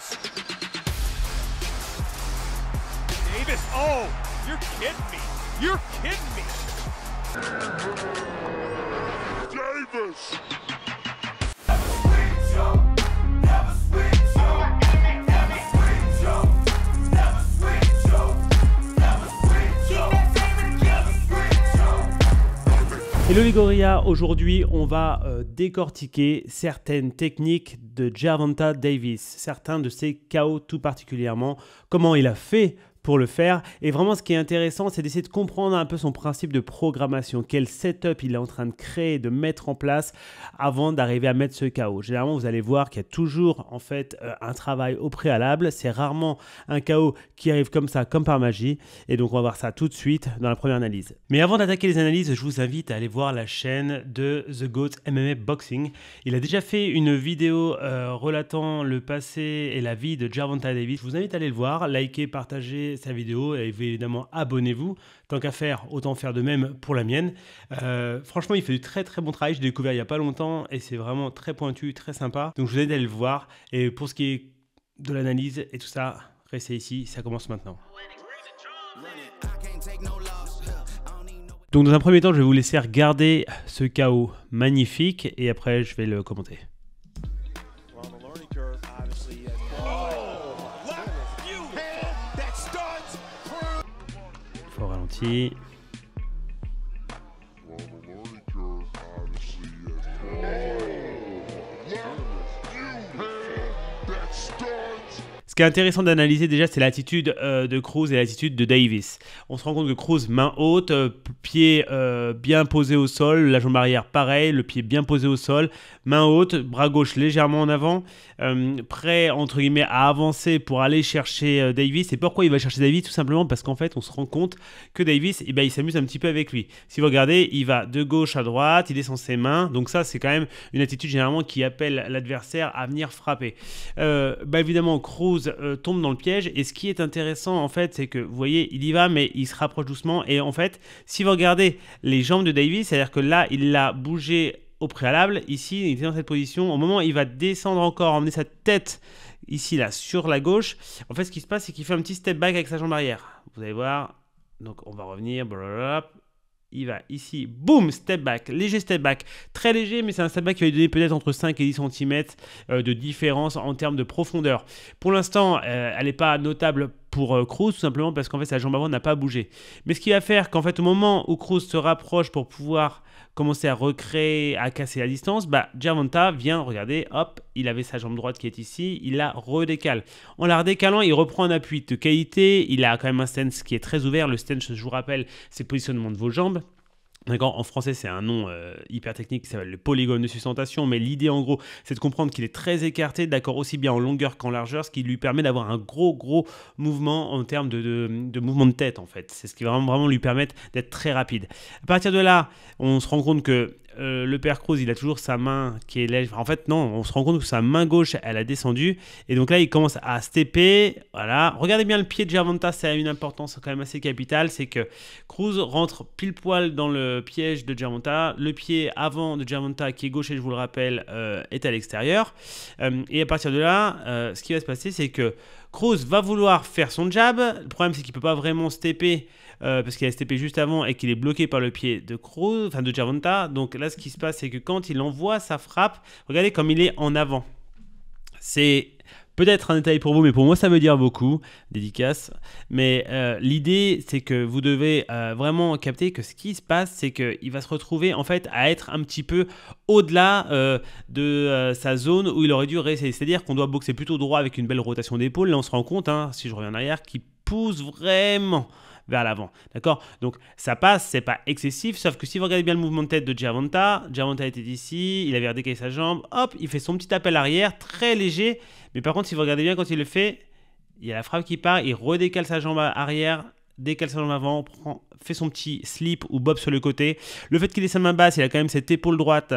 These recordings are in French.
Davis. Davis, oh, you're kidding me. You're kidding me. Davis. Hello Ligoria, aujourd'hui on va euh, décortiquer certaines techniques de Gervonta Davis, certains de ses KO tout particulièrement, comment il a fait pour le faire. Et vraiment, ce qui est intéressant, c'est d'essayer de comprendre un peu son principe de programmation, quel setup il est en train de créer, de mettre en place avant d'arriver à mettre ce chaos. Généralement, vous allez voir qu'il y a toujours en fait euh, un travail au préalable. C'est rarement un chaos qui arrive comme ça, comme par magie. Et donc, on va voir ça tout de suite dans la première analyse. Mais avant d'attaquer les analyses, je vous invite à aller voir la chaîne de The Goat MMA Boxing. Il a déjà fait une vidéo euh, relatant le passé et la vie de Jarvonta Davis. Je vous invite à aller le voir, liker, partager sa vidéo, et évidemment abonnez-vous. Tant qu'à faire, autant faire de même pour la mienne. Euh, franchement, il fait du très très bon travail. J'ai découvert il n'y a pas longtemps et c'est vraiment très pointu, très sympa. Donc je vous aide à le voir. Et pour ce qui est de l'analyse et tout ça, restez ici, ça commence maintenant. Donc dans un premier temps, je vais vous laisser regarder ce chaos magnifique et après je vais le commenter. Ce qui est intéressant d'analyser déjà, c'est l'attitude euh, de Cruz et l'attitude de Davis. On se rend compte que Cruz, main haute, euh, pied euh, bien posé au sol, la jambe arrière pareil, le pied bien posé au sol, main haute, bras gauche légèrement en avant, euh, prêt entre guillemets à avancer pour aller chercher euh, Davis. Et pourquoi il va chercher Davis Tout simplement parce qu'en fait, on se rend compte que Davis, eh ben, il s'amuse un petit peu avec lui. Si vous regardez, il va de gauche à droite, il descend ses mains. Donc ça, c'est quand même une attitude généralement qui appelle l'adversaire à venir frapper. Euh, bah, évidemment, Cruz tombe dans le piège. Et ce qui est intéressant, en fait, c'est que vous voyez, il y va, mais il se rapproche doucement. Et en fait, si vous regardez les jambes de Davis, c'est-à-dire que là, il l'a bougé au préalable. Ici, il était dans cette position. Au moment où il va descendre encore, emmener sa tête ici, là, sur la gauche, en fait, ce qui se passe, c'est qu'il fait un petit step back avec sa jambe arrière. Vous allez voir. Donc, on va revenir. Il va ici, boum, step back, léger step back, très léger, mais c'est un step back qui va lui donner peut-être entre 5 et 10 cm euh, de différence en termes de profondeur. Pour l'instant, euh, elle n'est pas notable pour euh, Cruz, tout simplement parce qu'en fait sa jambe avant n'a pas bougé. Mais ce qui va faire qu'en fait au moment où Cruz se rapproche pour pouvoir commencer à recréer, à casser la distance, bah Gervonta vient, regardez, hop, il avait sa jambe droite qui est ici, il la redécale. En la redécalant, il reprend un appui de qualité, il a quand même un stance qui est très ouvert, le stance je vous rappelle, c'est le positionnement de vos jambes. D'accord En français, c'est un nom euh, hyper technique qui s'appelle le polygone de sustentation, mais l'idée en gros, c'est de comprendre qu'il est très écarté, d'accord, aussi bien en longueur qu'en largeur, ce qui lui permet d'avoir un gros, gros mouvement en termes de, mouvement de tête, en fait. C'est ce qui va vraiment, vraiment lui permettre d'être très rapide. À partir de là, on se rend compte que euh, le père Cruz, il a toujours sa main qui est lèche. En fait, non, on se rend compte que sa main gauche, elle a descendu. Et donc là, il commence à stepper. Voilà. Regardez bien le pied de Gervonta, ça a une importance quand même assez capitale. C'est que Cruz rentre pile poil dans le piège de Gervonta. Le pied avant de Gervonta, qui est et je vous le rappelle, euh, est à l'extérieur. Euh, et à partir de là, ce qui va se passer, c'est que Cruz va vouloir faire son jab. Le problème, c'est qu'il ne peut pas vraiment stepper euh, parce qu'il a STP juste avant et qu'il est bloqué par le pied de Cruz, enfin de Gervonta. Donc là, ce qui se passe, c'est que quand il envoie sa frappe, regardez comme il est en avant. C'est peut-être un détail pour vous, mais pour moi ça veut dire beaucoup, dédicace. Mais euh, l'idée, c'est que vous devez euh, vraiment capter que ce qui se passe, c'est qu'il va se retrouver en fait à être un petit peu au-delà de sa zone où il aurait dû rester. C'est-à-dire qu'on doit boxer plutôt droit avec une belle rotation d'épaule. Là, on se rend compte, hein, si je reviens en arrière, qu'il pousse vraiment vers l'avant. D'accord Donc ça passe, c'est pas excessif, sauf que si vous regardez bien le mouvement de tête de Gervonta, Gervonta était ici, il avait redécalé sa jambe, hop, il fait son petit appel arrière, très léger, mais par contre si vous regardez bien quand il le fait, il y a la frappe qui part, il redécale sa jambe arrière, décale ça en avant, prend, fait son petit slip ou bob sur le côté. Le fait qu'il ait sa main basse, il a quand même cette épaule droite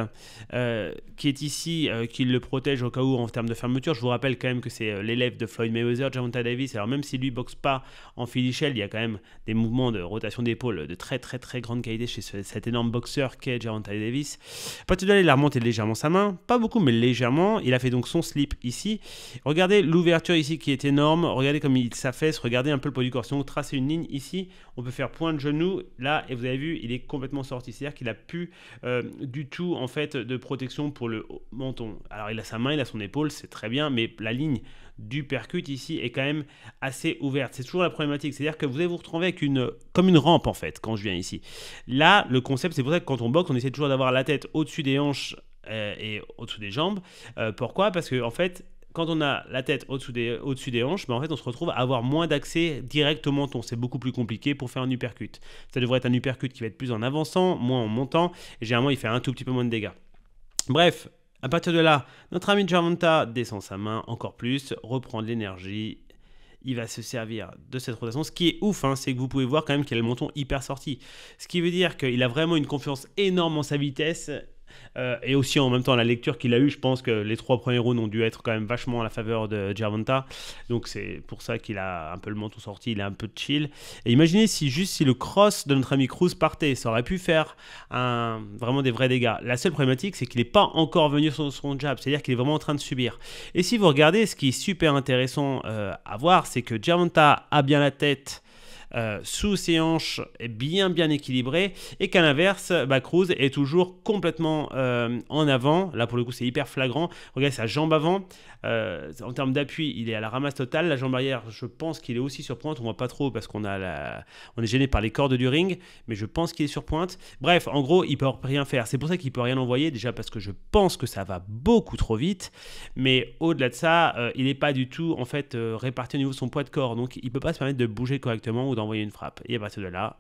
euh, qui est ici, euh, qui le protège au cas où en termes de fermeture. Je vous rappelle quand même que c'est euh, l'élève de Floyd Mayweather, Javonta Davis. Alors même si lui boxe pas en filichel, il y a quand même des mouvements de rotation d'épaule de très très très grande qualité chez cet énorme boxeur qu'est Javonta Davis. Pas l'heure, il a remonté légèrement sa main, pas beaucoup mais légèrement. Il a fait donc son slip ici. Regardez l'ouverture ici qui est énorme. Regardez comme il s'affaisse. Regardez un peu le poids du corps. Si on trace une ligne ici, on peut faire point de genou, là, et vous avez vu, il est complètement sorti, c'est-à-dire qu'il a plus euh, du tout, en fait, de protection pour le menton. Alors, il a sa main, il a son épaule, c'est très bien, mais la ligne du percute ici est quand même assez ouverte. C'est toujours la problématique, c'est-à-dire que vous allez vous retrouver avec une, comme une rampe, en fait, quand je viens ici. Là, le concept, c'est pour ça que quand on boxe, on essaie toujours d'avoir la tête au-dessus des hanches euh, et au dessus des jambes. Euh, pourquoi Parce que en fait, quand on a la tête au dessus des, hanches, ben en fait, on se retrouve à avoir moins d'accès direct au menton. C'est beaucoup plus compliqué pour faire un uppercut. Ça devrait être un uppercut qui va être plus en avançant, moins en montant. Et généralement, il fait un tout petit peu moins de dégâts. Bref, à partir de là, notre ami Gervonta descend sa main encore plus, reprend de l'énergie. Il va se servir de cette rotation. Ce qui est ouf, hein, c'est que vous pouvez voir quand même qu'il a le menton hyper sorti. Ce qui veut dire qu'il a vraiment une confiance énorme en sa vitesse euh, et aussi en même temps, la lecture qu'il a eue, je pense que les trois premiers rounds ont dû être quand même vachement à la faveur de Gervonta. Donc c'est pour ça qu'il a un peu le menton sorti, il est un peu de chill. Et imaginez si juste si le cross de notre ami Cruz partait, ça aurait pu faire vraiment des vrais dégâts. La seule problématique, c'est qu'il n'est pas encore venu sur son jab, c'est-à-dire qu'il est vraiment en train de subir. Et si vous regardez, ce qui est super intéressant euh, à voir, c'est que Gervonta a bien la tête euh, sous ses hanches bien bien équilibré et qu'à l'inverse, bah, Cruz est toujours complètement euh, en avant. Là pour le coup c'est hyper flagrant. Regarde sa jambe avant, euh, en termes d'appui, il est à la ramasse totale. La jambe arrière, je pense qu'il est aussi sur pointe. On voit pas trop parce qu'on a la... on est gêné par les cordes du ring, mais je pense qu'il est sur pointe. Bref, en gros, il peut rien faire. C'est pour ça qu'il peut rien envoyer déjà parce que je pense que ça va beaucoup trop vite. Mais au-delà de ça, euh, il n'est pas du tout en fait euh, réparti au niveau de son poids de corps, donc il peut pas se permettre de bouger correctement ou d'envoyer une frappe. Et à partir de là.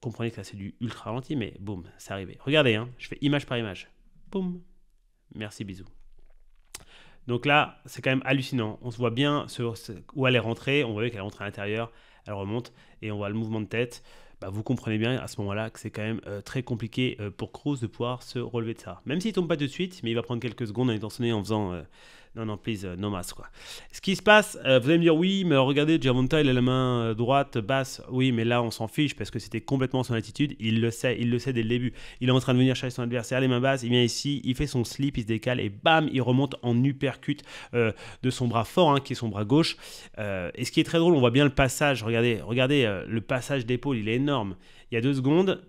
comprenez que ça c'est du ultra ralenti, mais boum, c'est arrivé. Regardez, hein, je fais image par image. Boum. Merci, bisous. Donc là, c'est quand même hallucinant. On se voit bien où elle est rentrée. On voit qu'elle est rentrée à l'intérieur, elle remonte et on voit le mouvement de tête. Bah, vous comprenez bien à ce moment-là que c'est quand même euh, très compliqué euh, pour Cruz de pouvoir se relever de ça. Même s'il tombe pas tout de suite, mais il va prendre quelques secondes à intentionner en faisant euh, non, non, please, euh, no quoi. Ce qui se passe, euh, vous allez me dire, oui, mais regardez, Javonta, il a la main euh, droite, basse. Oui, mais là, on s'en fiche parce que c'était complètement son attitude. Il le sait, il le sait dès le début. Il est en train de venir chercher son adversaire, les mains basses. Il vient ici, il fait son slip, il se décale et bam, il remonte en uppercut de son bras fort, hein, qui est son bras gauche. et ce qui est très drôle, on voit bien le passage. Regardez, regardez le passage d'épaule, il est énorme. Il y a deux secondes,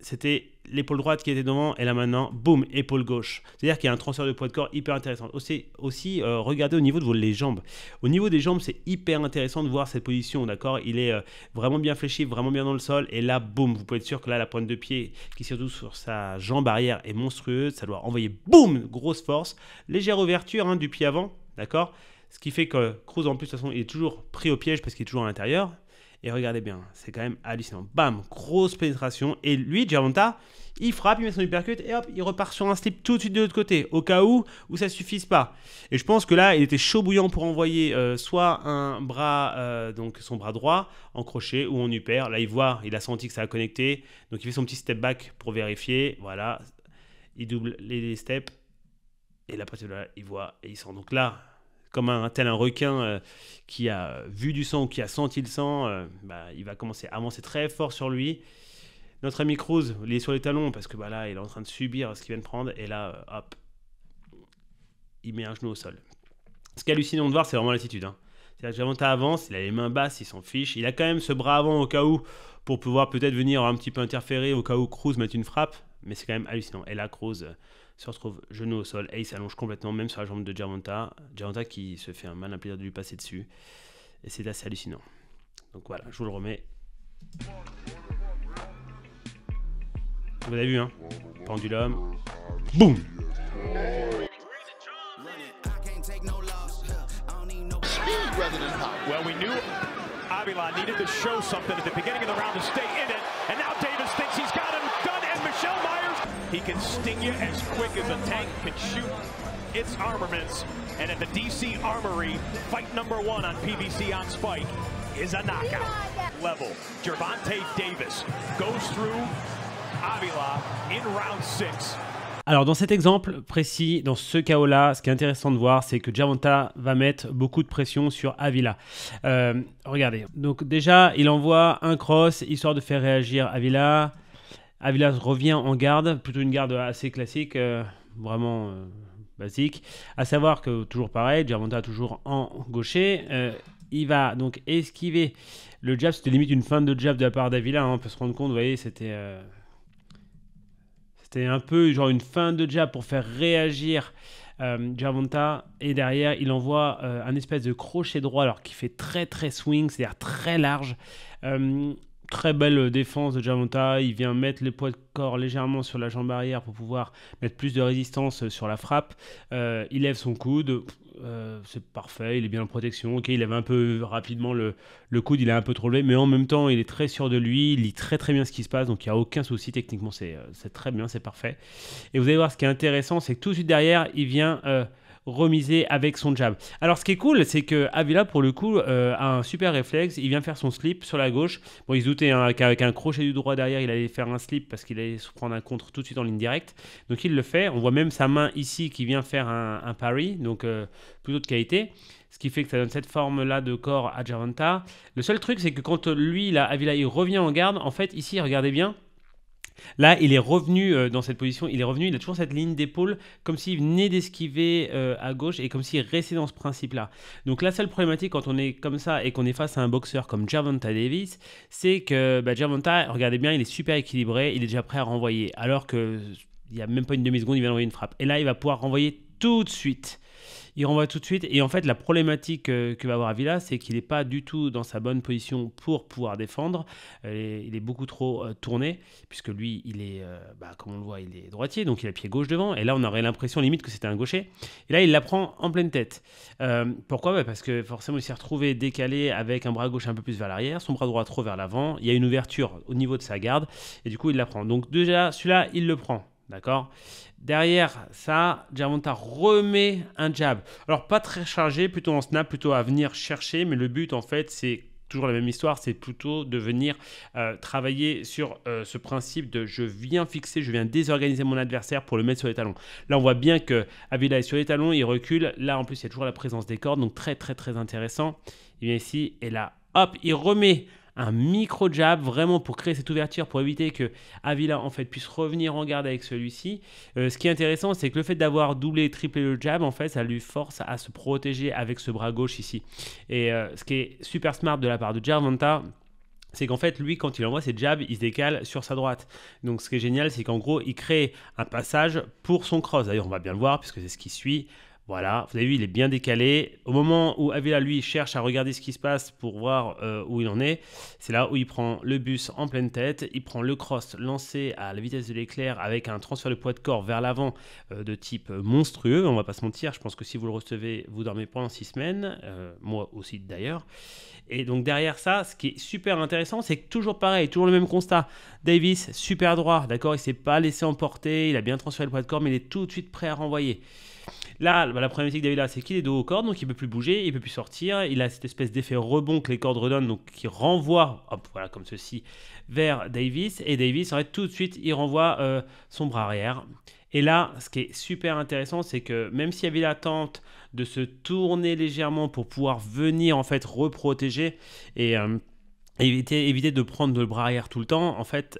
c'était l'épaule droite qui était devant, et là maintenant, boum, épaule gauche. C'est-à-dire qu'il y a un transfert de poids de corps hyper intéressant. Aussi, aussi euh, regardez au niveau de vos, jambes. Au niveau des jambes, c'est hyper intéressant de voir cette position, d'accord Il est euh, vraiment bien fléchi, vraiment bien dans le sol. Et là, boum, vous pouvez être sûr que là, la pointe de pied, qui surtout sur sa jambe arrière, est monstrueuse. Ça doit envoyer, boum, grosse force. Légère ouverture hein, du pied avant, d'accord Ce qui fait que Cruz, en plus, de toute façon, il est toujours pris au piège parce qu'il est toujours à l'intérieur. Et regardez bien, c'est quand même hallucinant. Bam, grosse pénétration. Et lui, Javonta, il frappe, il met son uppercut et hop, il repart sur un slip tout de suite de l'autre côté, au cas où où ça suffise pas. Et je pense que là, il était chaud bouillant pour envoyer euh, soit un bras, euh, donc son bras droit en crochet ou en upper. Là, il voit, il a senti que ça a connecté, donc il fait son petit step back pour vérifier. Voilà, il double les steps et là, il voit et il sent. Donc là, comme un tel un requin euh, qui a vu du sang ou qui a senti le sang, euh, bah, il va commencer à avancer très fort sur lui. Notre ami Cruz, il est sur les talons parce que bah, là, il est en train de subir ce qu'il vient de prendre. Et là, euh, hop, il met un genou au sol. Ce qui est hallucinant de voir, c'est vraiment l'attitude. Hein. C'est-à-dire avance, il a les mains basses, il s'en fiche. Il a quand même ce bras avant au cas où, pour pouvoir peut-être venir un petit peu interférer, au cas où Cruz met une frappe. Mais c'est quand même hallucinant. Et là, Cruz se retrouve genou au sol et il s'allonge complètement, même sur la jambe de Germanta. Germanta qui se fait un malin plaisir de lui passer dessus. Et c'est assez hallucinant. Donc voilà, je vous le remets. Vous avez vu, hein Pendulum. Boum Well, we knew Avila needed to show something at the beginning of the round to stay He can sting you as quick as a tank can shoot its armaments. And at the DC Armory, fight number one on PVC on Spike is a knockout level. Gervonta Davis goes through Avila in round six. Alors dans cet exemple précis, dans ce chaos-là, ce qui est intéressant de voir, c'est que Gervonta va mettre beaucoup de pression sur Avila. Euh, regardez, donc déjà, il envoie un cross, histoire de faire réagir Avila. Avila revient en garde, plutôt une garde assez classique, euh, vraiment euh, basique. À savoir que toujours pareil, Gervonta toujours en gaucher. Euh, il va donc esquiver le jab. C'était limite une fin de jab de la part d'Avila. Hein, on peut se rendre compte, vous voyez, c'était c'était un peu genre une fin de jab pour faire réagir euh, et derrière il envoie un espèce de crochet droit alors qui fait très très swing, c'est-à-dire très large très belle euh, défense de Jamonta. Il vient mettre les poids de corps légèrement sur la jambe arrière pour pouvoir mettre plus de résistance euh, sur la frappe. Euh, il lève son coude. c'est parfait, il est bien en protection. Ok, il avait un peu rapidement le, le coude, il a un peu trop levé, mais en même temps, il est très sûr de lui, il lit très très bien ce qui se passe, donc il n'y a aucun souci techniquement, c'est très bien, c'est parfait. Et vous allez voir, ce qui est intéressant, c'est que tout de suite derrière, il vient remiser avec son jab. Alors ce qui est cool, c'est que Avila pour le coup euh, a un super réflexe, il vient faire son slip sur la gauche. Bon, il se doutait hein, qu'avec un crochet du droit derrière, il allait faire un slip parce qu'il allait se prendre un contre tout de suite en ligne directe. Donc il le fait, on voit même sa main ici qui vient faire un, pari, donc euh, plutôt de qualité. Ce qui fait que ça donne cette forme-là de corps à Javanta. Le seul truc, c'est que quand lui, là, Avila, il revient en garde, en fait, ici, regardez bien, Là, il est revenu euh, dans cette position, il est revenu, il a toujours cette ligne d'épaule, comme s'il venait d'esquiver euh, à gauche et comme s'il restait dans ce principe-là. Donc la seule problématique quand on est comme ça et qu'on est face à un boxeur comme Javonta Davis, c'est que bah, regardez bien, il est super équilibré, il est déjà prêt à renvoyer, alors qu'il n'y a même pas une demi-seconde, il va envoyer une frappe. Et là, il va pouvoir renvoyer tout de suite. Il renvoie tout de suite. Et en fait, la problématique euh, que va avoir Avila, c'est qu'il n'est pas du tout dans sa bonne position pour pouvoir défendre. Euh, il est beaucoup trop euh, tourné, puisque lui, il est, bah, comme on le voit, il est droitier, donc il a pied gauche devant. Et là, on aurait l'impression limite que c'était un gaucher. Et là, il la prend en pleine tête. pourquoi bah, Parce que forcément, il s'est retrouvé décalé avec un bras gauche un peu plus vers l'arrière, son bras droit trop vers l'avant. Il y a une ouverture au niveau de sa garde. Et du coup, il la prend. Donc déjà, celui-là, il le prend. D'accord Derrière ça, Javonta remet un jab. Alors pas très chargé, plutôt en snap, plutôt à venir chercher, mais le but en fait c'est toujours la même histoire, c'est plutôt de venir euh, travailler sur euh, ce principe de je viens fixer, je viens désorganiser mon adversaire pour le mettre sur les talons. Là, on voit bien que Avila est sur les talons, il recule. Là, en plus, il y a toujours la présence des cordes, donc très, très, très intéressant. Il vient ici et là, hop, il remet un micro jab vraiment pour créer cette ouverture, pour éviter que Avila en fait puisse revenir en garde avec celui-ci. Euh, ce qui est intéressant, c'est que le fait d'avoir doublé, triplé le jab, en fait, ça lui force à se protéger avec ce bras gauche ici. Et euh, ce qui est super smart de la part de Gervonta, c'est qu'en fait, lui, quand il envoie ses jabs, il se décale sur sa droite. Donc, ce qui est génial, c'est qu'en gros, il crée un passage pour son cross. D'ailleurs, on va bien le voir, puisque c'est ce qui suit. Voilà, vous avez vu, il est bien décalé. Au moment où Avila, lui, cherche à regarder ce qui se passe pour voir euh, où il en est, c'est là où il prend le bus en pleine tête, il prend le cross lancé à la vitesse de l'éclair avec un transfert de poids de corps vers l'avant euh, de type euh, monstrueux. On va pas se mentir, je pense que si vous le recevez, vous dormez pendant six semaines, moi aussi d'ailleurs. Et donc derrière ça, ce qui est super intéressant, c'est que toujours pareil, toujours le même constat. Davis, super droit, d'accord, il s'est pas laissé emporter, il a bien transféré le poids de corps, mais il est tout de suite prêt à renvoyer. Là, bah, la problématique d'Avila, c'est qu'il est dos aux cordes, donc il peut plus bouger, il peut plus sortir. Il a cette espèce d'effet rebond que les cordes redonnent, donc qui renvoie, voilà, comme ceci, vers Davis. Et Davis, en fait, tout de suite, il renvoie euh, son bras arrière. Et là, ce qui est super intéressant, c'est que même si y avait tente de se tourner légèrement pour pouvoir venir en fait reprotéger et euh, éviter de prendre le bras arrière tout le temps, en fait,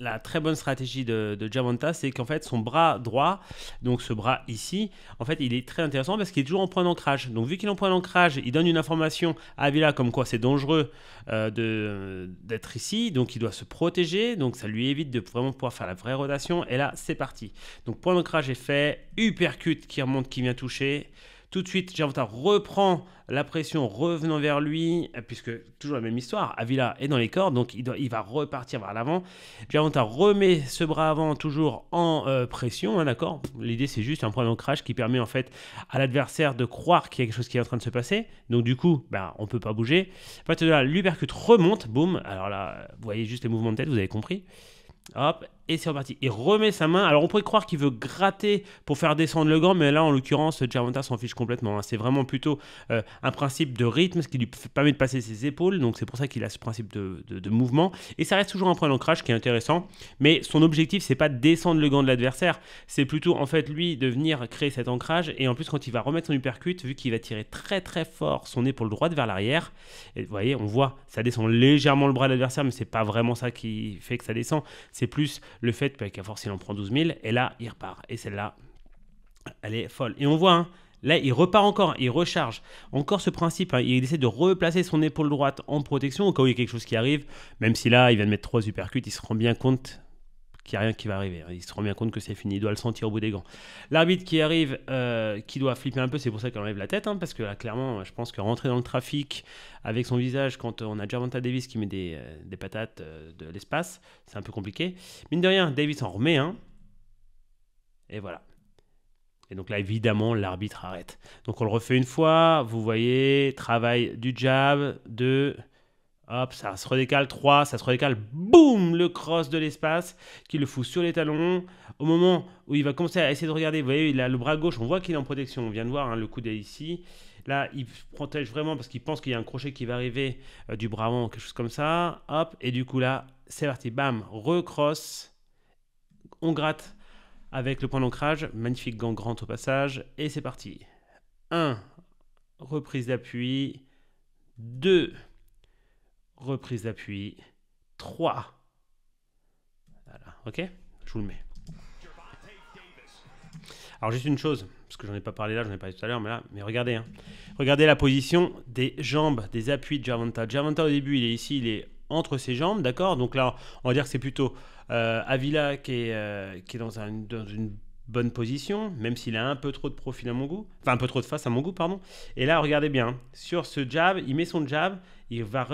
la très bonne stratégie de, de Jamanta, c'est qu'en fait, son bras droit, donc ce bras ici, en fait, il est très intéressant parce qu'il est toujours en point d'ancrage. Donc, vu qu'il est en point d'ancrage, il donne une information à Avila comme quoi c'est dangereux euh, d'être ici. Donc, il doit se protéger. Donc, ça lui évite de vraiment pouvoir faire la vraie rotation. Et là, c'est parti. Donc, point d'ancrage est fait. Uppercut qui remonte, qui vient toucher. Tout de suite, Gervonta reprend la pression, revenant vers lui, puisque toujours la même histoire, Avila est dans les cordes, donc il, doit, il va repartir vers l'avant. Gervonta remet ce bras avant toujours en euh, pression, hein, d'accord L'idée c'est juste un point d'ancrage qui permet en fait à l'adversaire de croire qu'il y a quelque chose qui est en train de se passer, donc du coup, bah, on peut pas bouger. En fait, de là, remonte, boum, alors là, vous voyez juste les mouvements de tête, vous avez compris. Hop, et c'est reparti. Il remet sa main. Alors on pourrait croire qu'il veut gratter pour faire descendre le gant, mais là en l'occurrence, Gervonta s'en fiche complètement. Hein. C'est vraiment plutôt euh, un principe de rythme, ce qui lui permet de passer ses épaules. Donc c'est pour ça qu'il a ce principe de, mouvement. Et ça reste toujours un point d'ancrage qui est intéressant. Mais son objectif, c'est pas de descendre le gant de l'adversaire. C'est plutôt en fait lui de venir créer cet ancrage. Et en plus, quand il va remettre son uppercut, vu qu'il va tirer très très fort son épaule droite vers l'arrière, vous voyez, on voit ça descend légèrement le bras de l'adversaire, mais c'est pas vraiment ça qui fait que ça descend. C'est plus le fait qu'à force, il en prend 12 000, et là, il repart. Et celle-là, elle est folle. Et on voit, hein, Là, il repart encore, il recharge. Encore ce principe, hein, il essaie de replacer son épaule droite en protection au cas où il y a quelque chose qui arrive. Même si là, il vient de mettre trois supercuts, il se rend bien compte il n'y a rien qui va arriver. Il se rend bien compte que c'est fini, il doit le sentir au bout des gants. L'arbitre qui arrive, euh, qui doit flipper un peu, c'est pour ça qu'il enlève la tête, hein, parce que là, clairement, je pense que rentrer dans le trafic avec son visage quand on a Javanta Davis qui met des, euh, patates euh, de l'espace, c'est un peu compliqué. Mine de rien, Davis en remet un. et voilà. Et donc là, évidemment, l'arbitre arrête. Donc on le refait une fois, vous voyez, travail du jab, de Hop, ça se redécale 3, ça se redécale, boum, le cross de l'espace qui le fout sur les talons. Au moment où il va commencer à essayer de regarder, vous voyez, il a le bras gauche, on voit qu'il est en protection, on vient de voir hein, le coude ici. Là, il protège vraiment parce qu'il pense qu'il y a un crochet qui va arriver euh, du bras avant, quelque chose comme ça. Hop, et du coup là, c'est parti, bam, recross, on gratte avec le point d'ancrage, magnifique gant grand au passage, et c'est parti. 1, reprise d'appui, 2, reprise d'appui, 3. Voilà, ok Je vous le mets. Alors juste une chose, parce que j'en ai pas parlé là, j'en ai parlé tout à l'heure, mais là, mais regardez, hein. regardez la position des jambes, des appuis de Gervonta. Gervonta au début, il est ici, il est entre ses jambes, d'accord Donc là, on va dire que c'est plutôt euh, Avila qui est, euh, qui est dans, dans une bonne position, même s'il a un peu trop de profil à mon goût, enfin un peu trop de face à mon goût, pardon. Et là, regardez bien, sur ce jab, il met son jab, il va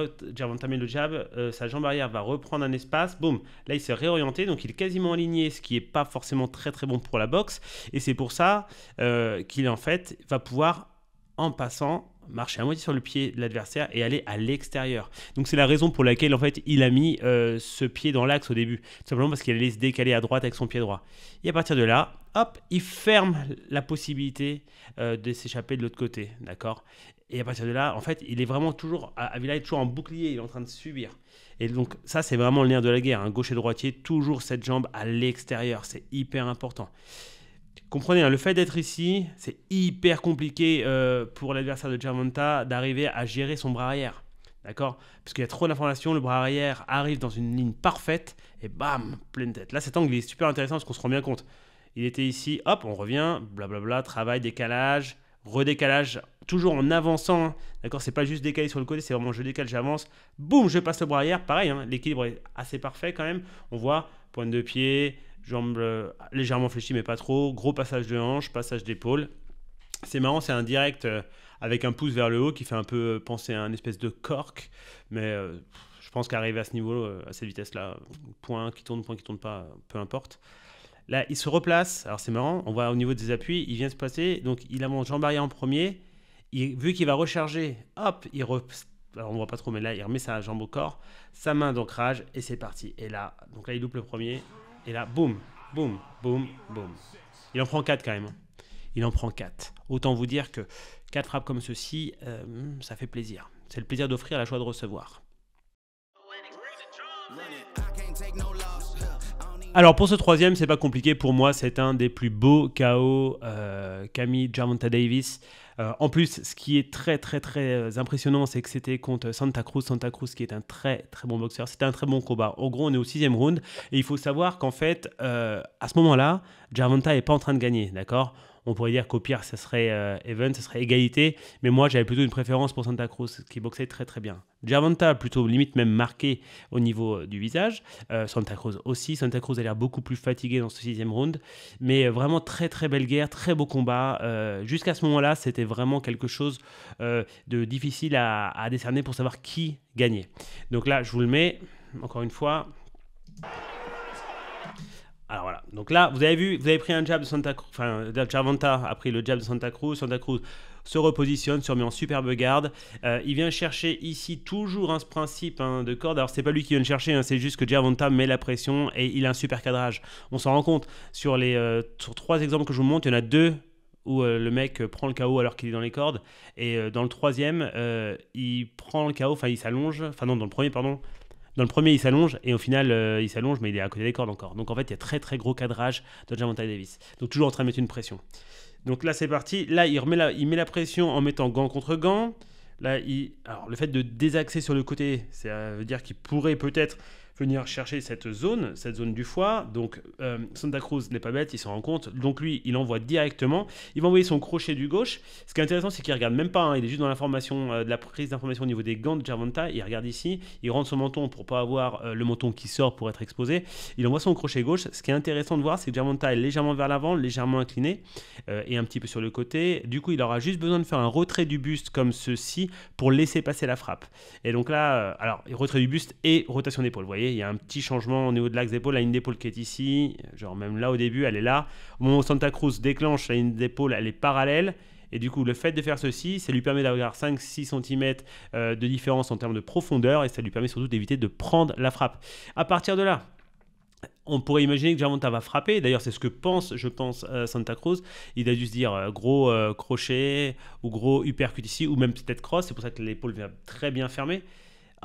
entamer le jab, euh, sa jambe arrière va reprendre un espace, boum, là il s'est réorienté, donc il est quasiment aligné, ce qui n'est pas forcément très très bon pour la boxe, et c'est pour ça euh, qu'il en fait va pouvoir, en passant, marcher à moitié sur le pied de l'adversaire et aller à l'extérieur. Donc c'est la raison pour laquelle en fait il a mis euh, ce pied dans l'axe au début, simplement parce qu'il allait se décaler à droite avec son pied droit. Et à partir de là, hop, il ferme la possibilité euh, de s'échapper de l'autre côté, d'accord Et à partir de là, en fait, il est vraiment toujours, Avila est toujours en bouclier, il est en train de subir. Et donc ça, c'est vraiment le nerf de la guerre, un hein. gauche et droitier, toujours cette jambe à l'extérieur, c'est hyper important. Comprenez, hein, le fait d'être ici, c'est hyper compliqué euh, pour l'adversaire de Germanta d'arriver à gérer son bras arrière. D'accord Parce qu'il y a trop d'informations, le bras arrière arrive dans une ligne parfaite et bam, pleine tête. Là, cet angle est super intéressant parce qu'on se rend bien compte. Il était ici, hop, on revient, blablabla, travail, décalage, redécalage, toujours en avançant. Hein. D'accord C'est pas juste décalé sur le côté, c'est vraiment je décale, j'avance. Boum, je passe le bras arrière. Pareil, hein, l'équilibre est assez parfait quand même. On voit pointe de pied, jambes euh, légèrement fléchies mais pas trop. Gros passage de hanche, passage d'épaule. C'est marrant, c'est un direct euh, avec un pouce vers le haut qui fait un peu euh, penser à un espèce de cork. Mais je pense qu'arriver à ce niveau, à cette vitesse-là, point qui tourne, point qui tourne pas, peu importe. Là, il se replace. Alors c'est marrant, on voit au niveau des appuis, il vient se placer. Donc il a mon jambe arrière en premier. Il, vu qu'il va recharger, hop, il re... Alors, on voit pas trop, mais là, il remet sa jambe au corps, sa main d'ancrage, et c'est parti. Et là, donc là, il loupe le premier. Et là, boum, boum, boum, boum. Il en prend quatre, quand même. Hein. Il en prend quatre. Autant vous dire que quatre frappes comme ceci, euh, ça fait plaisir. C'est le plaisir d'offrir, la joie de recevoir. Alors pour ce troisième, c'est pas compliqué. Pour moi, c'est un des plus beaux KO. Euh, Camille Javonta Davis. Euh, en plus, ce qui est très très très euh, impressionnant, c'est que c'était contre Santa Cruz. Santa Cruz qui est un très très bon boxeur. C'était un très bon combat. En gros, on est au sixième round et il faut savoir qu'en fait, à ce moment-là, Javonta est pas en train de gagner, d'accord on pourrait dire qu'au pire, ça serait euh, even, ce ça serait égalité. Mais moi, j'avais plutôt une préférence pour Santa Cruz, qui boxait très très bien. Gervonta, plutôt limite même marqué au niveau euh, du visage. Euh, Santa Cruz aussi. Santa Cruz a l'air beaucoup plus fatigué dans ce sixième round. Mais vraiment très très belle guerre, très beau combat. Jusqu'à ce moment-là, c'était vraiment quelque chose de difficile à, à décerner pour savoir qui gagnait. Donc là, je vous le mets, encore une fois. Alors voilà, donc là, vous avez vu, vous avez pris un jab de Santa Cruz, enfin, Jarvanta a pris le jab de Santa Cruz, Santa Cruz se repositionne, se remet en superbe garde. Euh, il vient chercher ici toujours un ce principe hein, de corde. Alors c'est pas lui qui vient le chercher, hein, c'est juste que Javonta met la pression et il a un super cadrage. On s'en rend compte sur les euh, sur trois exemples que je vous montre, il y en a deux où euh, le mec prend le KO alors qu'il est dans les cordes et dans le troisième il prend le KO, enfin il s'allonge, enfin non dans le premier pardon, dans le premier, il s'allonge et au final, euh, il s'allonge, mais il est à côté des cordes encore. Donc en fait, il y a très très gros cadrage de Jonathan Davis. Donc toujours en train de mettre une pression. Donc là, c'est parti. Là, il, remet il met la pression en mettant gant contre gant. Là, il, alors, le fait de désaxer sur le côté, ça veut dire qu'il pourrait peut-être venir chercher cette zone, cette zone du foie. Donc euh, Santa Cruz n'est pas bête, il s'en rend compte. Donc lui, il envoie directement. Il va envoyer son crochet du gauche. Ce qui est intéressant, c'est qu'il regarde même pas. Hein. il est juste dans l'information, euh, de la prise d'information au niveau des gants de Gervonta. Il regarde ici, il rentre son menton pour pas avoir euh, le menton qui sort pour être exposé. Il envoie son crochet gauche. Ce qui est intéressant de voir, c'est que Gervonta est légèrement vers l'avant, légèrement incliné et un petit peu sur le côté. Du coup, il aura juste besoin de faire un retrait du buste comme ceci pour laisser passer la frappe. Et donc là, alors retrait du buste et rotation d'épaule. Vous voyez il y a un petit changement au niveau de l'axe d'épaule, la ligne d'épaule qui est ici, genre même là au début, elle est là. Au moment où Santa Cruz déclenche, la ligne d'épaule, elle est parallèle. Et du coup, le fait de faire ceci, ça lui permet d'avoir 5-6 cm euh, de différence en termes de profondeur et ça lui permet surtout d'éviter de prendre la frappe. À partir de là, on pourrait imaginer que Gervonta va frapper. D'ailleurs, c'est ce que pense, je pense, euh, Santa Cruz. Il a dû se dire euh, gros crochet ou gros uppercut ici, ou même peut-être cross. C'est pour ça que l'épaule vient très bien fermée.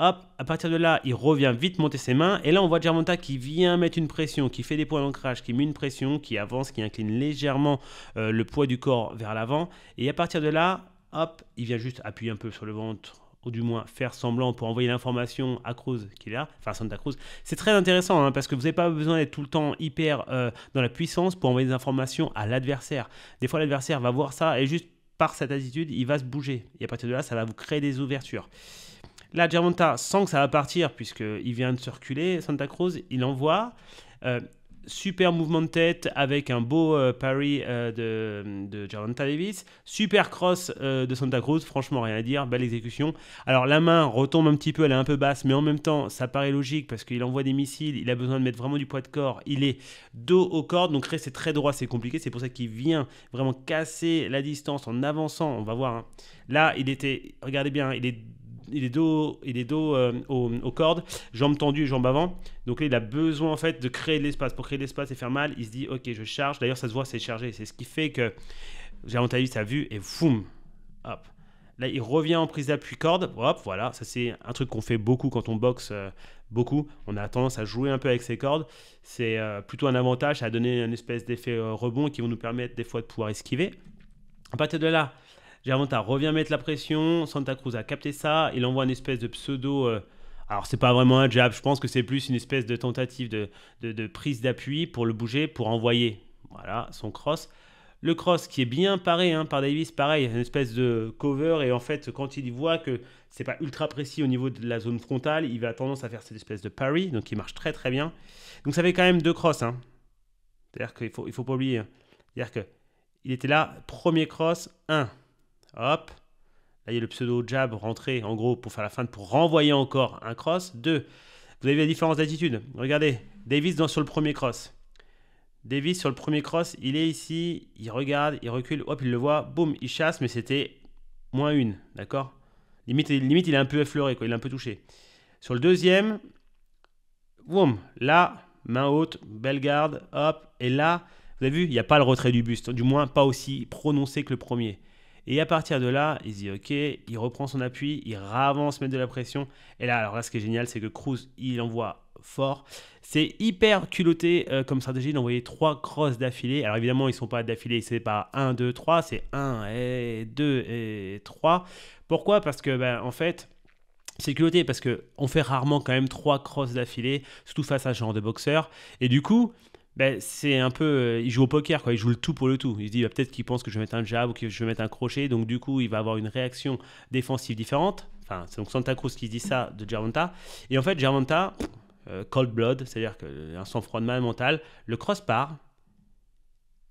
Hop, à partir de là, il revient vite monter ses mains. Et là, on voit Germonta qui vient mettre une pression, qui fait des points d'ancrage, qui met une pression, qui avance, qui incline légèrement euh, le poids du corps vers l'avant. Et à partir de là, hop, il vient juste appuyer un peu sur le ventre ou du moins faire semblant pour envoyer l'information à Cruz qui est là, enfin Santa Cruz. C'est très intéressant hein, parce que vous n'avez pas besoin d'être tout le temps hyper euh, dans la puissance pour envoyer des informations à l'adversaire. Des fois, l'adversaire va voir ça et juste par cette attitude, il va se bouger. Et à partir de là, ça va vous créer des ouvertures. Là, Germonta sent que ça va partir puisqu'il vient de circuler. Santa Cruz, il envoie. Euh, super mouvement de tête avec un beau euh, pari euh, de, de Davis. Super cross de Santa Cruz, franchement rien à dire, belle exécution. Alors la main retombe un petit peu, elle est un peu basse, mais en même temps ça paraît logique parce qu'il envoie des missiles, il a besoin de mettre vraiment du poids de corps, il est dos aux cordes, donc c'est très droit c'est compliqué, c'est pour ça qu'il vient vraiment casser la distance en avançant, on va voir. Hein. Là il était, regardez bien, il est il est dos, il est dos euh, aux, cordes, jambes tendues jambes avant. Donc là, il a besoin en fait de créer de l'espace. Pour créer de l'espace et faire mal, il se dit ok, je charge. D'ailleurs, ça se voit, c'est chargé. C'est ce qui fait que Gérontalis sa vue et foum, hop. Là, il revient en prise d'appui corde. Hop, voilà. Ça, c'est un truc qu'on fait beaucoup quand on boxe. Euh, beaucoup. On a tendance à jouer un peu avec ses cordes. C'est euh, plutôt un avantage à donner une espèce d'effet rebond qui vont nous permettre des fois de pouvoir esquiver. À partir de là, Gervonta revient mettre la pression. Santa Cruz a capté ça. Il envoie une espèce de pseudo. Euh, alors, c'est pas vraiment un jab. Je pense que c'est plus une espèce de tentative de, de, prise d'appui pour le bouger, pour envoyer voilà, son cross. Le cross qui est bien paré hein, par Davis, pareil, une espèce de cover. Et en fait, quand il voit que c'est pas ultra précis au niveau de la zone frontale, il va tendance à faire cette espèce de parry. Donc, il marche très très bien. Donc, ça fait quand même deux crosses. Hein. C'est-à-dire qu'il faut, il faut pas oublier. Hein. C'est-à-dire qu'il était là, premier cross, 1. Hop. Là, il y a le pseudo jab rentré, en gros, pour faire la fin, pour renvoyer encore un cross. Deux, Vous avez la différence d'attitude. Regardez, Davis dans, sur le premier cross. Davis sur le premier cross, il est ici, il regarde, il recule, hop, il le voit, boum, il chasse, mais c'était moins une, d'accord limite, limite, il est un peu effleuré, quoi, il est un peu touché. Sur le deuxième, boum, là, main haute, belle garde, hop, et là, vous avez vu, il n'y a pas le retrait du buste, du moins pas aussi prononcé que le premier. Et à partir de là, il dit ok, il reprend son appui, il avance, met de la pression. Et là, alors là, ce qui est génial, c'est que Cruz, il envoie fort. C'est hyper culotté euh, comme stratégie d'envoyer trois crosses d'affilée. Alors évidemment, ils ne sont pas d'affilée, c'est pas 1, 2, 3, c'est 1 et 2 et 3. Pourquoi Parce que, ben, en fait, c'est culotté parce qu'on fait rarement quand même trois crosses d'affilée, surtout face à ce genre de boxeur. Et du coup, ben, c'est un peu. Euh, il joue au poker, quoi. Il joue le tout pour le tout. Il se dit bah, peut-être qu'il pense que je vais mettre un jab ou que je vais mettre un crochet. Donc, du coup, il va avoir une réaction défensive différente. Enfin, c'est donc Santa Cruz qui dit ça de Gervonta. Et en fait, Gervonta, euh, cold blood, c'est-à-dire euh, un sang-froid de mal mental, le cross part.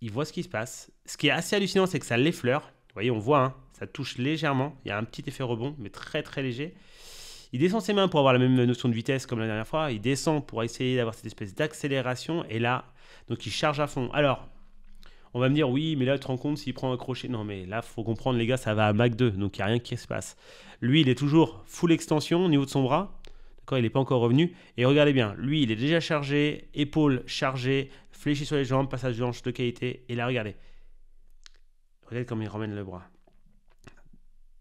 Il voit ce qui se passe. Ce qui est assez hallucinant, c'est que ça l'effleure. Vous voyez, on voit, hein, ça touche légèrement. Il y a un petit effet rebond, mais très très léger. Il descend ses mains pour avoir la même notion de vitesse comme la dernière fois. Il descend pour essayer d'avoir cette espèce d'accélération. Et là, donc il charge à fond. Alors, on va me dire, oui, mais là, tu te rends compte s'il prend un crochet. Non, mais là, faut comprendre, les gars, ça va à Mach 2. Donc, il n'y a rien qui se passe. Lui, il est toujours full extension au niveau de son bras. D'accord Il n'est pas encore revenu. Et regardez bien, lui, il est déjà chargé, épaule chargée, Fléchis sur les jambes, passage de hanche de qualité. Et là, regardez. Regardez comme il ramène le bras.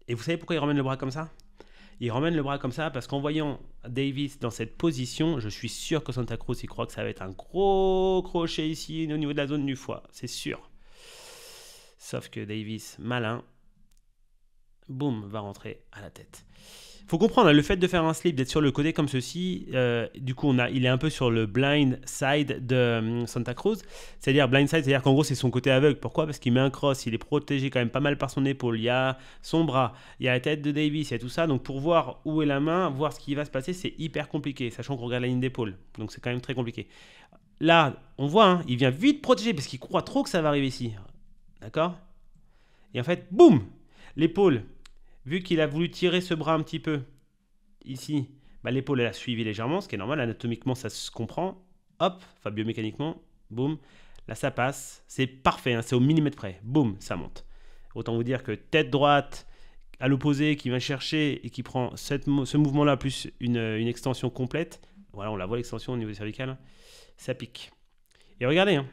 Et vous savez pourquoi il ramène le bras comme ça il ramène le bras comme ça parce qu'en voyant Davis dans cette position, je suis sûr que Santa Cruz, il croit que ça va être un gros crochet ici au niveau de la zone du foie. C'est sûr. Sauf que Davis, malin, boum, va rentrer à la tête. Faut comprendre, hein, le fait de faire un slip, d'être sur le côté comme ceci, euh, du coup, on a, il est un peu sur le blind side de hum, Santa Cruz. C'est-à-dire, blind side, c'est-à-dire qu'en gros, c'est son côté aveugle. Pourquoi Parce qu'il met un cross, il est protégé quand même pas mal par son épaule. Il y a son bras, il y a la tête de Davis, il y a tout ça. Donc, pour voir où est la main, voir ce qui va se passer, c'est hyper compliqué, sachant qu'on regarde la ligne d'épaule. Donc, c'est quand même très compliqué. Là, on voit, hein, il vient vite protéger parce qu'il croit trop que ça va arriver ici. D'accord Et en fait, boum L'épaule, vu qu'il a voulu tirer ce bras un petit peu, ici, bah, l'épaule elle a suivi légèrement, ce qui est normal, anatomiquement ça se comprend. Hop, enfin biomécaniquement, boum, là ça passe, c'est parfait, hein, c'est au millimètre près, boum, ça monte. Autant vous dire que tête droite à l'opposé qui va chercher et qui prend ce mouvement-là plus une, extension complète, voilà, on la voit l'extension au niveau cervical, ça pique. Et regardez, hein.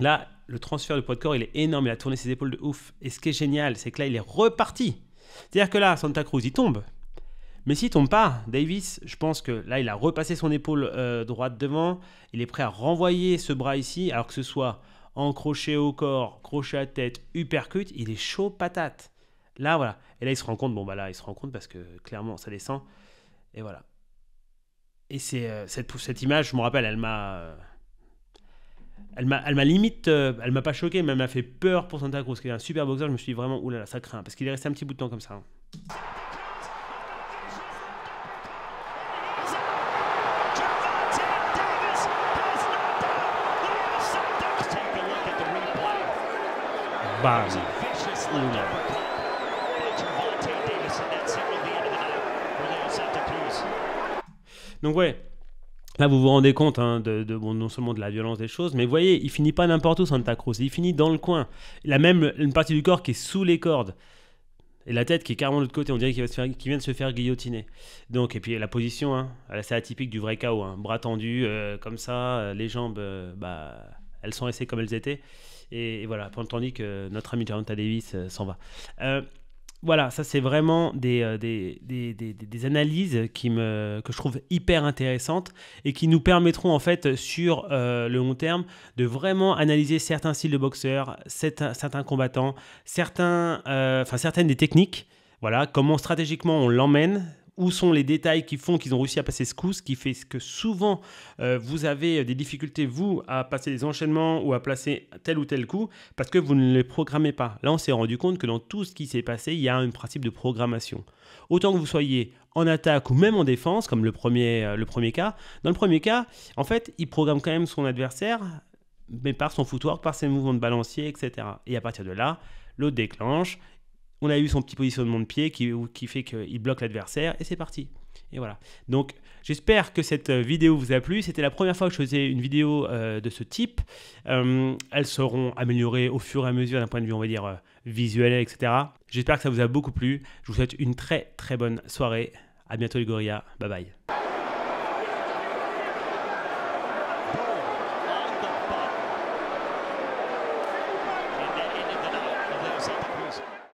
là, le transfert de poids de corps, il est énorme, il a tourné ses épaules de ouf. Et ce qui est génial, c'est que là, il est reparti. C'est-à-dire que là, Santa Cruz, il tombe. Mais s'il tombe pas, Davis, je pense que là, il a repassé son épaule euh, droite devant. Il est prêt à renvoyer ce bras ici, alors que ce soit encroché au corps, crochet à tête, uppercut, il est chaud patate. Là, voilà. Et là, il se rend compte. Bon, bah là, il se rend compte parce que clairement, ça descend. Et voilà. Et c'est euh, cette, image, je me rappelle, elle m'a. Euh, elle m'a, limite, euh, elle m'a pas choqué, mais elle m'a fait peur pour Santa Cruz, qui est un super boxeur. Je me suis vraiment, oulala, ça craint, parce qu'il est resté un petit bout de temps comme ça. Hein. Donc ouais, Là, vous vous rendez compte hein, de, non seulement de la violence des choses, mais vous voyez, il finit pas n'importe où, Santa Cruz. Il finit dans le coin. Il a même une partie du corps qui est sous les cordes. Et la tête qui est carrément de l'autre côté. On dirait qu'il, vient de se faire guillotiner. Donc, et puis la position, c'est hein. atypique du vrai chaos. Hein. Bras tendus, euh, comme ça, euh, les jambes, euh, bah, elles sont restées comme elles étaient. Et, voilà, voilà, tandis que notre ami Jonathan Davis s'en va voilà, ça c'est vraiment des, euh, des, analyses que je trouve hyper intéressantes et qui nous permettront en fait sur euh, le long terme de vraiment analyser certains styles de boxeurs, certains, combattants, certains, euh, enfin, certaines des techniques, voilà, comment stratégiquement on l'emmène où sont les détails qui font qu'ils ont réussi à passer ce coup, ce qui fait que souvent euh, vous avez euh, des difficultés, vous, à passer des enchaînements ou à placer tel ou tel coup, parce que vous ne les programmez pas. Là, on s'est rendu compte que dans tout ce qui s'est passé, il y a un principe de programmation. Autant que vous soyez en attaque ou même en défense, comme le premier, euh, le premier cas, dans le premier cas, en fait, il programme quand même son adversaire, mais par son footwork, par ses mouvements de balancier, etc. Et à partir de là, l'autre déclenche on a eu son petit positionnement de pied qui, fait qu'il bloque l'adversaire et c'est parti. Et voilà. Donc j'espère que cette euh, vidéo vous a plu. C'était la première fois que je faisais une vidéo euh, de ce type. Euh, elles seront améliorées au fur et à mesure d'un point de vue, on va dire, visuel, etc. J'espère que ça vous a beaucoup plu. Je vous souhaite une très très bonne soirée. À bientôt les gorillas. Bye bye.